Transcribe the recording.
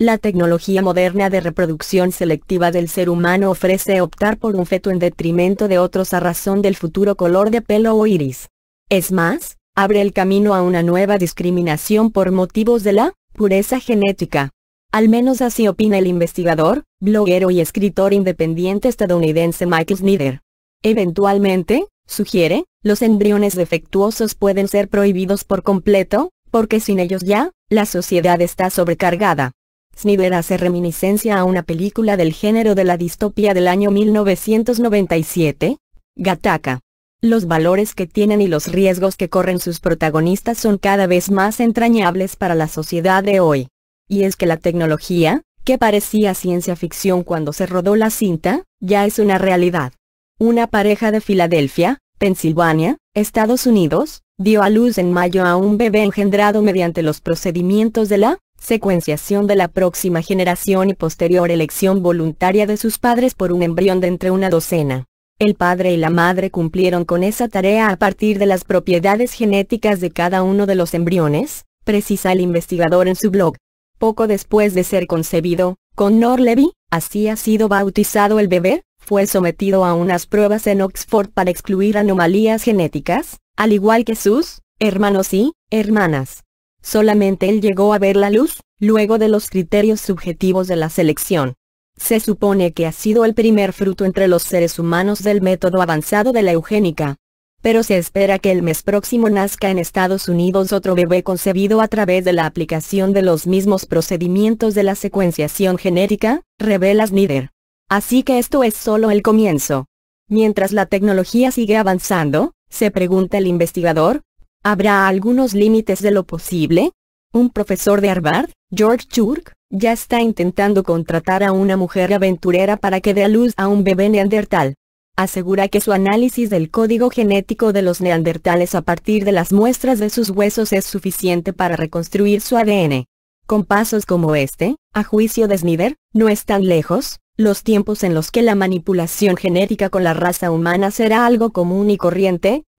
La tecnología moderna de reproducción selectiva del ser humano ofrece optar por un feto en detrimento de otros a razón del futuro color de pelo o iris. Es más, abre el camino a una nueva discriminación por motivos de la pureza genética. Al menos así opina el investigador, bloguero y escritor independiente estadounidense Michael Snyder. Eventualmente, sugiere, los embriones defectuosos pueden ser prohibidos por completo, porque sin ellos ya, la sociedad está sobrecargada. Snyder hace reminiscencia a una película del género de la distopía del año 1997, Gataka. Los valores que tienen y los riesgos que corren sus protagonistas son cada vez más entrañables para la sociedad de hoy. Y es que la tecnología, que parecía ciencia ficción cuando se rodó la cinta, ya es una realidad. Una pareja de Filadelfia, Pensilvania, Estados Unidos, dio a luz en mayo a un bebé engendrado mediante los procedimientos de la secuenciación de la próxima generación y posterior elección voluntaria de sus padres por un embrión de entre una docena. El padre y la madre cumplieron con esa tarea a partir de las propiedades genéticas de cada uno de los embriones, precisa el investigador en su blog. Poco después de ser concebido, con Levy, así ha sido bautizado el bebé, fue sometido a unas pruebas en Oxford para excluir anomalías genéticas, al igual que sus hermanos y hermanas. Solamente él llegó a ver la luz, luego de los criterios subjetivos de la selección. Se supone que ha sido el primer fruto entre los seres humanos del método avanzado de la eugénica. Pero se espera que el mes próximo nazca en Estados Unidos otro bebé concebido a través de la aplicación de los mismos procedimientos de la secuenciación genética, revela Snyder. Así que esto es solo el comienzo. Mientras la tecnología sigue avanzando, se pregunta el investigador, ¿Habrá algunos límites de lo posible? Un profesor de Harvard, George Church, ya está intentando contratar a una mujer aventurera para que dé a luz a un bebé neandertal. Asegura que su análisis del código genético de los neandertales a partir de las muestras de sus huesos es suficiente para reconstruir su ADN. Con pasos como este, a juicio de Snider, no están lejos, los tiempos en los que la manipulación genética con la raza humana será algo común y corriente,